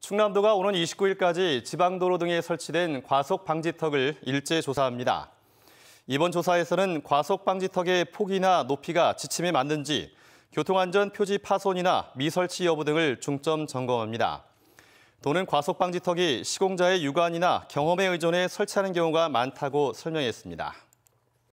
충남도가 오는 29일까지 지방도로 등에 설치된 과속 방지턱을 일제 조사합니다. 이번 조사에서는 과속 방지턱의 폭이나 높이가 지침에 맞는지, 교통안전 표지 파손이나 미설치 여부 등을 중점 점검합니다. 도는 과속 방지턱이 시공자의 육안이나 경험에 의존해 설치하는 경우가 많다고 설명했습니다.